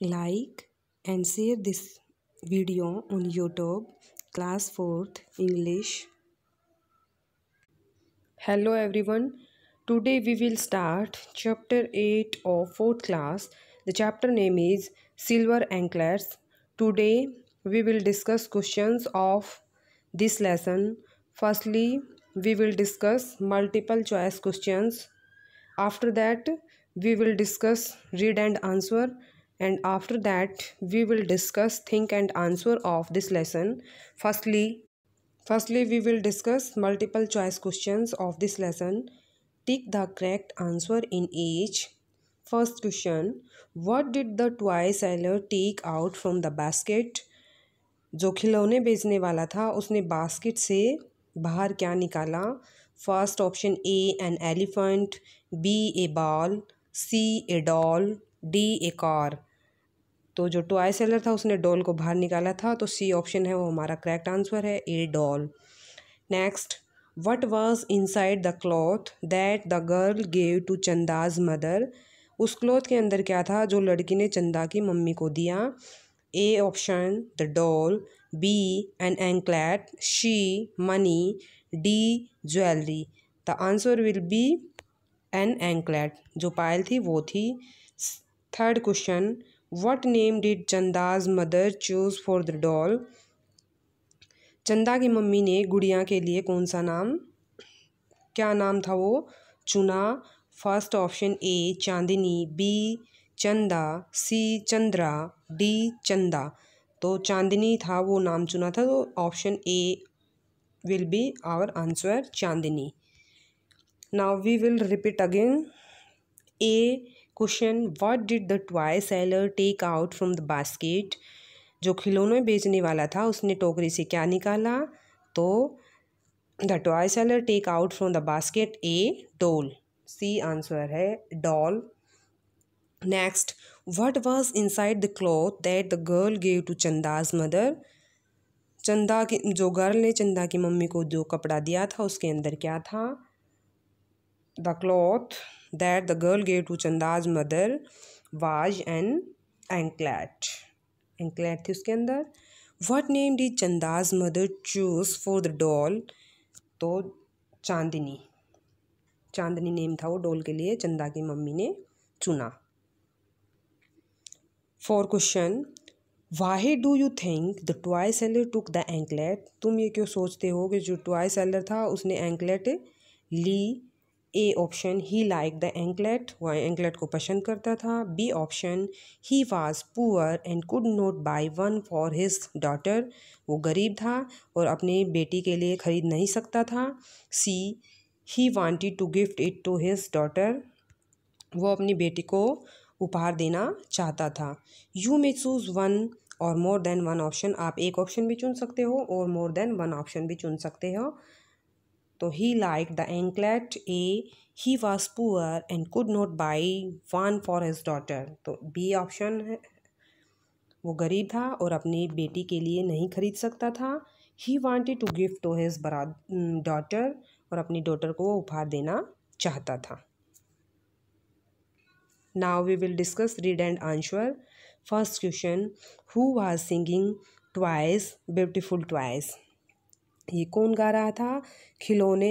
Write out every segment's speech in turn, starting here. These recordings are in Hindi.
like and share this video on YouTube class 4th English. Hello everyone. Today we will start chapter 8 of 4th class. The chapter name is Silver Anklets. Today we will discuss questions of this lesson. Firstly, we will discuss multiple choice questions. After that, we will discuss read and answer and after that we will discuss think and answer of this lesson firstly firstly we will discuss multiple choice questions of this lesson tick the correct answer in each first question what did the toy seller take out from the basket जो खिलौने बेचने वाला था उसने बास्केट से बाहर क्या निकाला first option A an elephant B a ball C a doll D a car तो जो टॉय सेलर था उसने डॉल को बाहर निकाला था तो सी ऑप्शन है वो हमारा करेक्ट आंसर है a doll next what was inside the cloth that the girl gave to Chanda's mother उस क्लॉथ के अंदर क्या था जो लड़की ने चंदा की मम्मी को दिया A option the doll B an anklet C money D jewellery the answer will be an anklet जो पायल थी वो थी third question what name did Chanda's mother choose for the doll Chanda की मम्मी ने गुड़िया के लिए कौन सा नाम क्या नाम था वो चुना first option A Chandni B Chanda C Chandra D चंदा तो चांदनी था वो नाम चुना था तो option A will be our answer Chandni now we will repeat again a question what did the toy seller take out from the basket जो खिलौने बेचने वाला था उसने टोकरी से क्या निकाला तो the toy seller take out from the basket A doll C answer है doll next what was inside the cloth that the girl gave to Chanda's mother Chanda की जो गर्ल ने चंदा की मम्मी को जो कपड़ा दिया था उसके अंदर क्या था the cloth that the girl gave to Chanda's mother was and anklet anklet थी उसके अंदर what name did Chanda's mother choose for the doll तो चांदनी चांदनी नेम था वो डॉल के लिए चंदा की मम्मी ने चुना four question why do you think the toy seller took the anklet तुम ये क्यों सोचते हो कि जो टॉय सेलर था उसने एंकलेट ली A option he like the anklet वह एंकलेट को पसंद करता था B option he was poor and could not buy one for his daughter वो गरीब था और अपने बेटी के लिए खरीद नहीं सकता था C he wanted to gift it to his daughter वो अपनी बेटी को उपहार देना चाहता था यू मे चूज़ वन और मोर देन वन ऑप्शन आप एक ऑप्शन भी चुन सकते हो और मोर देन वन ऑप्शन भी चुन सकते हो तो he like the anklet A he was poor and could not buy one for his daughter तो बी ऑप्शन है वो गरीब था और अपनी बेटी के लिए नहीं खरीद सकता था he wanted to gift to his बरा डॉटर और अपनी डॉटर को वो उपहार देना चाहता था now we will discuss read and answer first question who was singing toys beautiful toys ये कौन गा रहा था खिलौने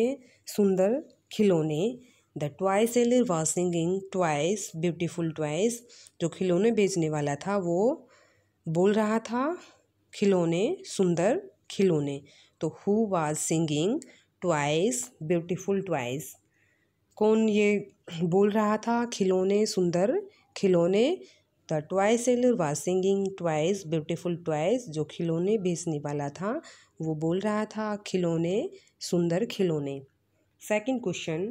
सुंदर खिलौने the toy seller was singing toys beautiful toys जो खिलौने बेचने वाला था वो बोल रहा था खिलौने सुंदर खिलौने तो who was singing toys beautiful toys कौन ये बोल रहा था खिलौने सुंदर खिलौने the toy seller was singing toys beautiful toys जो खिलौने बेचने वाला था वो बोल रहा था खिलौने सुंदर खिलौने second question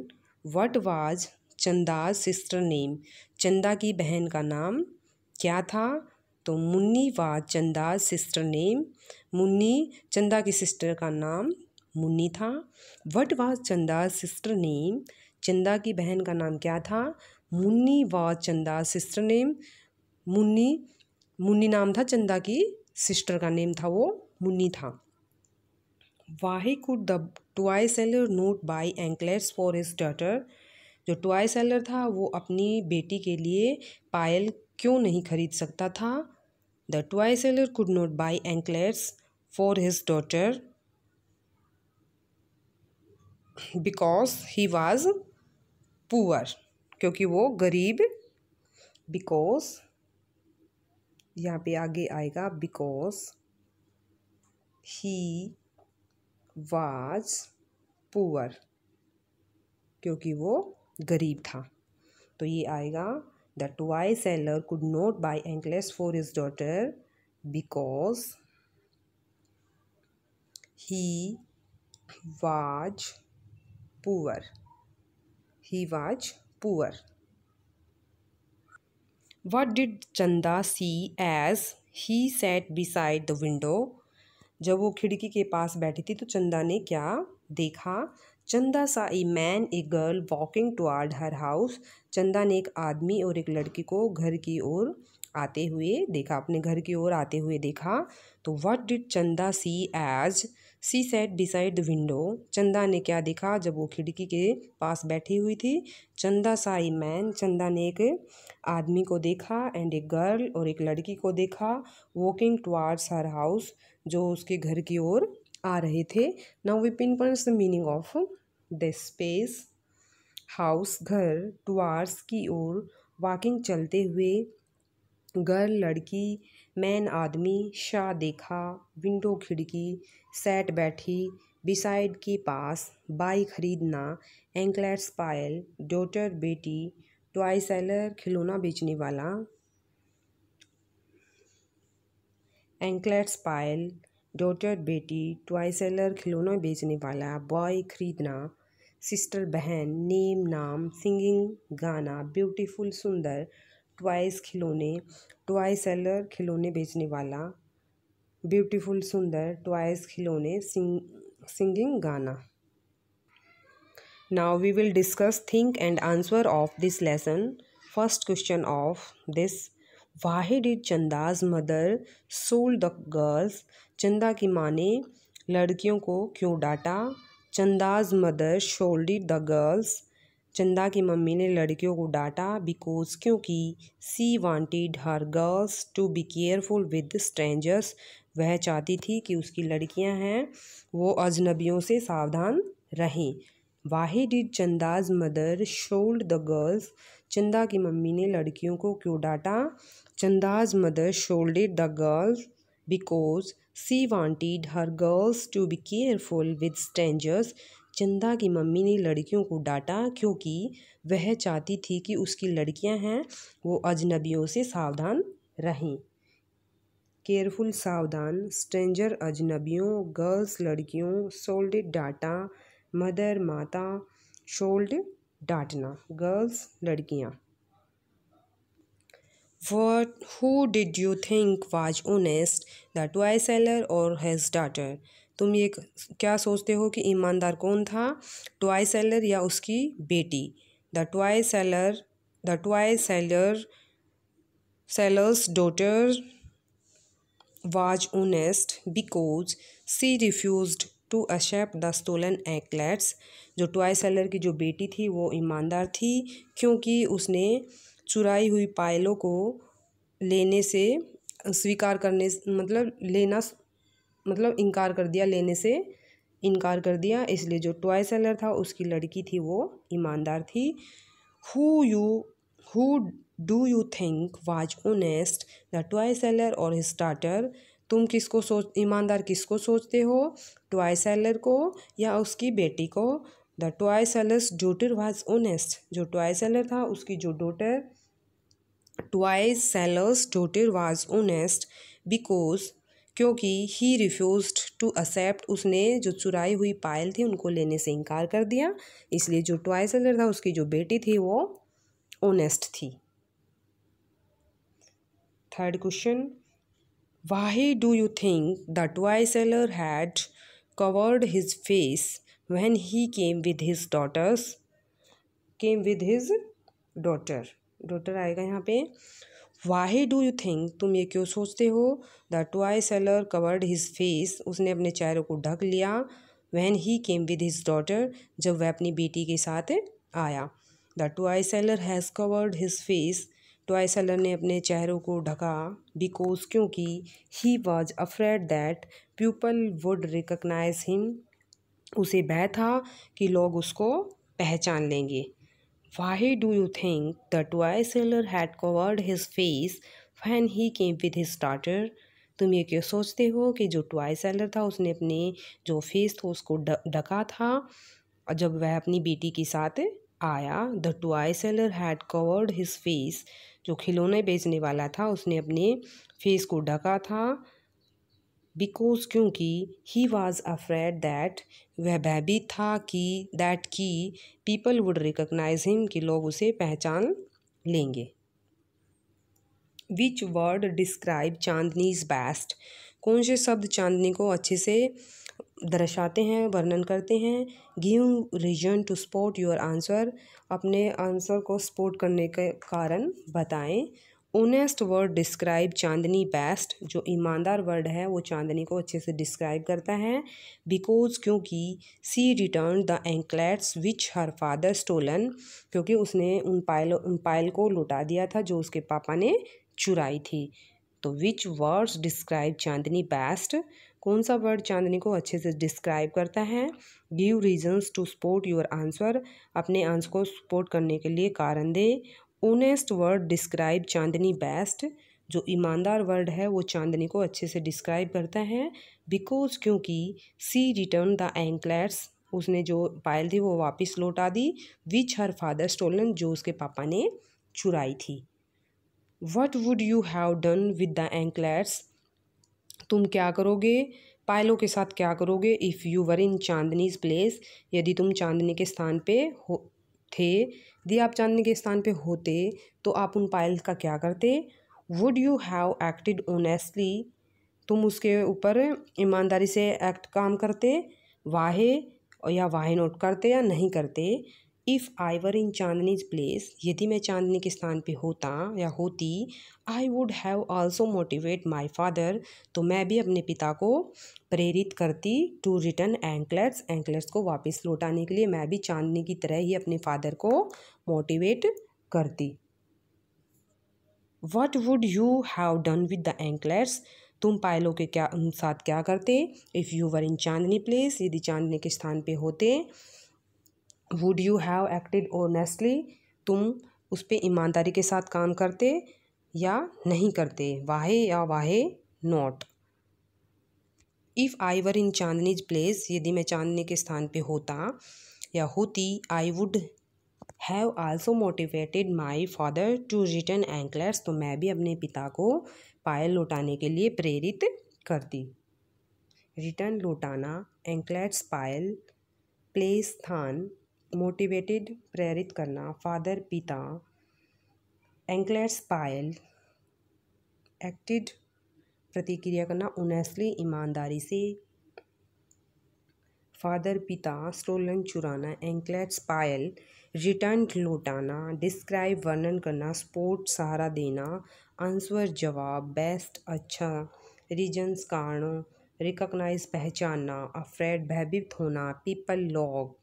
what was Chanda sister name Chanda की बहन का नाम क्या था तो Munni was Chanda sister name Munni Chanda की सिस्टर का नाम मुन्नी था what was Chanda sister name Chanda की बहन का नाम क्या था Munni was Chanda sister name Munni Munni नाम था चंदा की सिस्टर का नेम था वो मुन्नी था why could the toy seller not buy anklets for his daughter जो टॉय सेलर था वो अपनी बेटी के लिए पायल क्यों नहीं खरीद सकता था the toy seller could not buy anklets for his daughter because he was poor क्योंकि वो गरीब बिकॉज यहाँ पे आगे आएगा बिकॉज ही वाज पुअर क्योंकि वो गरीब था तो ये आएगा the toy seller could not buy anklets for his daughter because he was poor he was poor what did Chanda see as he sat beside the window जब वो खिड़की के पास बैठी थी तो चंदा ने क्या देखा Chanda saw a man a girl walking toward her house Chanda ने एक आदमी और एक लड़की को घर की ओर आते हुए देखा अपने घर की ओर आते हुए देखा तो what did Chanda see as she sat beside the window Chanda ने क्या देखा जब वो खिड़की के पास बैठी हुई थी चंदा साई मैन चंदा ने एक आदमी को देखा एंड एक गर्ल और एक लड़की को देखा वॉकिंग टुवार्ड्स हर हाउस जो उसके घर की ओर आ रहे थे now we pin the meaning of the space house घर टुवार्ड्स की ओर वॉकिंग चलते हुए गर्ल लड़की मैन आदमी शाह देखा विंडो खिड़की सेट बैठी बिसाइड के पास बाई खरीदना एंकलेट्स पायल डॉटर बेटी टॉय सेलर खिलौना बेचने वाला एंकलेट्स पायल डॉटर बेटी टॉय सेलर खिलौना बेचने वाला बॉय खरीदना सिस्टर बहन नेम नाम सिंगिंग गाना ब्यूटीफुल सुंदर ट्वाइस खिलौने टॉय सेलर खिलौने बेचने वाला ब्यूटीफुल सुंदर ट्वाइस खिलौने सिंग सिंगिंग गाना now we will discuss think and answer of this lesson first question of this why did Chanda's mother scold the girls Chanda की माँ ने लड़कियों को क्यों डाँटा Chanda's mother scolded the girls Chanda की मम्मी ने लड़कियों को डांटा बिकॉज क्योंकि she wanted her girls to be careful with strangers वह चाहती थी कि उसकी लड़कियां हैं वो अजनबियों से सावधान रहें why did Chanda's mother scold the girls Chanda की मम्मी ने लड़कियों को क्यों डांटा Chanda's mother scolded the girls because she wanted her girls to be careful with strangers Chanda की मम्मी ने लड़कियों को डांटा क्योंकि वह चाहती थी कि उसकी लड़कियां हैं वो अजनबियों से सावधान रहें केयरफुल सावधान स्ट्रेंजर अजनबियों गर्ल्स लड़कियों सोल्ड डाटा मदर माता शोल्ड डांटना गर्ल्स लड़कियाँ what who did you think was honest the toy seller or his daughter तुम ये क्या सोचते हो कि ईमानदार कौन था टॉय सेलर या उसकी बेटी the toy seller the toy seller sellers daughter was honest because she refuse to accept the stolen anklets जो टॉय सेलर की जो बेटी थी वो ईमानदार थी क्योंकि उसने चुराई हुई पायलों को लेने से स्वीकार करने मतलब लेना मतलब इनकार कर दिया लेने से इनकार कर दिया इसलिए जो टॉय सेलर था उसकी लड़की थी वो ईमानदार थी who you who do you think was honest the toy seller or starter तुम किसको सोच ईमानदार किसको सोचते हो टॉय सेलर को या उसकी बेटी को the toy sellers daughter was honest जो टॉय सेलर था उसकी जो daughter toy sellers daughter was honest because क्योंकि ही रिफ्यूज़ टू एक्सेप्ट उसने जो चुराई हुई पायल थी उनको लेने से इनकार कर दिया इसलिए जो ट्वाइस सेलर था उसकी जो बेटी थी वो ओनेस्ट थी third question why do you think the toy seller had covered his face when he came with his daughters came with his daughter daughter आएगा यहाँ पे वाई डू यू थिंक तुम ये क्यों सोचते हो the toy seller covered his face उसने अपने चेहरे को ढक लिया when he came with his daughter जब वह अपनी बेटी के साथ आया the toy seller has covered his face toy seller ने अपने चेहरों को ढका बिकॉज क्योंकि he was afraid that people would recognise him उसे भय था कि लोग उसको पहचान लेंगे Why do you think the toy seller had covered his face when he came with his daughter तुम ये क्यों सोचते हो कि जो टॉय सेलर था उसने अपने जो फेस था उसको ढका था और जब वह अपनी बेटी के साथ आया the toy seller had covered his face जो खिलौने बेचने वाला था उसने अपने फेस को ढका था बिकॉज क्योंकि ही वॉज अफ्रेड दैट वह भयभीत था कि दैट की पीपल वुड रिकोगनाइज हिम कि लोग उसे पहचान लेंगे which word describe Chandni is best कौन से शब्द चांदनी को अच्छे से दर्शाते हैं वर्णन करते हैं give reason to support your answer अपने आंसर को सपोर्ट करने के कारण बताएं honest word describe Chandni best जो ईमानदार वर्ड है वो चांदनी को अच्छे से डिस्क्राइब करता है बिकॉज क्योंकि she return the anklets which her father stolen क्योंकि उसने उन पायल उन पायल को लुटा दिया था जो उसके पापा ने चुराई थी तो which words describe Chandni best कौन सा वर्ड चांदनी को अच्छे से डिस्क्राइब करता है give reasons to support your answer अपने आंसर को सपोर्ट करने के लिए कारण दे honest word describe Chandni best जो ईमानदार वर्ड है वो चांदनी को अच्छे से डिस्क्राइब करता है बिकॉज क्योंकि सी रिटर्न द एंकलेट्स उसने जो पायल थी वो वापस लौटा दी विच हर फादर स्टोलन जो उसके पापा ने चुराई थी what would you have done with the anklets तुम क्या करोगे पायलों के साथ क्या करोगे if you were in Chandni's place यदि तुम चांदनी के स्थान पे हो थे यदि आप चांदनी के स्थान पे होते तो आप उन पायल का क्या करते would you have acted honestly तुम उसके ऊपर ईमानदारी से एक्ट काम करते वाहे या वाहे नोट करते या नहीं करते if I were in Chandni's place यदि मैं चांदनी के स्थान पे होता या होती I would have also motivate my father तो मैं भी अपने पिता को प्रेरित करती टू रिटर्न एंकलेट्स एंकलेट्स को वापस लौटाने के लिए मैं भी चांदनी की तरह ही अपने फादर को मोटिवेट करती what would you have done with the anklets तुम पायलों के क्या साथ क्या करते if you were in Chandni place यदि चांदनी के स्थान पे होते would you have acted honestly तुम उस पर ईमानदारी के साथ काम करते या नहीं करते वाहे या why not if I were in Chandni's place यदि मैं चांदनी के स्थान पे होता या होती I would have also motivated my father to return anklets तो मैं भी अपने पिता को पायल लौटाने के लिए प्रेरित करती रिटर्न लौटाना एंकलेट्स पायल प्ले स्थान मोटिवेटेड प्रेरित करना फादर पिता एंकलेट्स पायल एक्टिड प्रतिक्रिया करना उनेस्ली ईमानदारी से फादर पिता स्टोलन चुराना एंकलेट्स पायल रिटर्न लौटाना डिस्क्राइब वर्णन करना स्पोर्ट सहारा देना आंसर जवाब बेस्ट अच्छा रीजन्स कारणों रिकॉग्नाइज पहचानना अफ्रेड भयभीत होना पीपल लॉग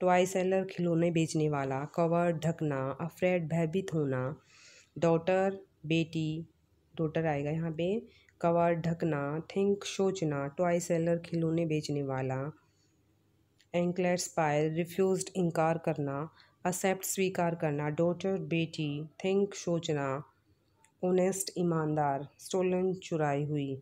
टॉय सेलर खिलौने बेचने वाला कवर ढकना अफ्रेड भयभीत होना डॉटर बेटी डॉटर आएगा यहाँ पे कवर ढकना थिंक सोचना टॉय सेलर खिलौने बेचने वाला एंकलेट स्पायर रिफ्यूज इनकार करना एक्सेप्ट स्वीकार करना डॉटर बेटी थिंक सोचना ओनेस्ट ईमानदार स्टोलन चुराई हुई